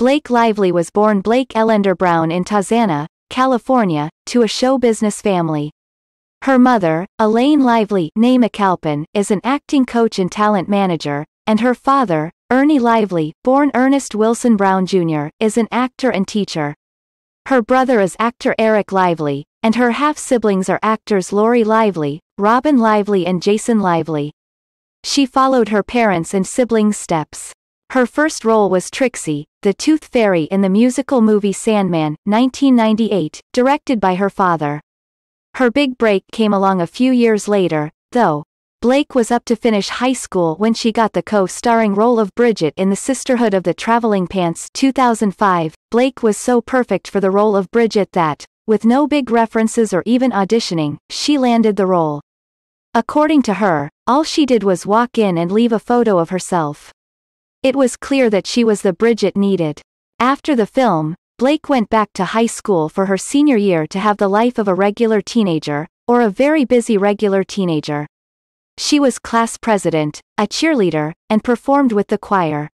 Blake Lively was born Blake Ellender Brown in Tazana, California, to a show business family. Her mother, Elaine Lively name Calpin, is an acting coach and talent manager, and her father, Ernie Lively, born Ernest Wilson Brown Jr., is an actor and teacher. Her brother is actor Eric Lively, and her half-siblings are actors Lori Lively, Robin Lively and Jason Lively. She followed her parents and siblings' steps. Her first role was Trixie, the Tooth Fairy in the musical movie Sandman, 1998, directed by her father. Her big break came along a few years later, though. Blake was up to finish high school when she got the co-starring role of Bridget in The Sisterhood of the Traveling Pants 2005. Blake was so perfect for the role of Bridget that, with no big references or even auditioning, she landed the role. According to her, all she did was walk in and leave a photo of herself. It was clear that she was the Bridget needed. After the film, Blake went back to high school for her senior year to have the life of a regular teenager, or a very busy regular teenager. She was class president, a cheerleader, and performed with the choir.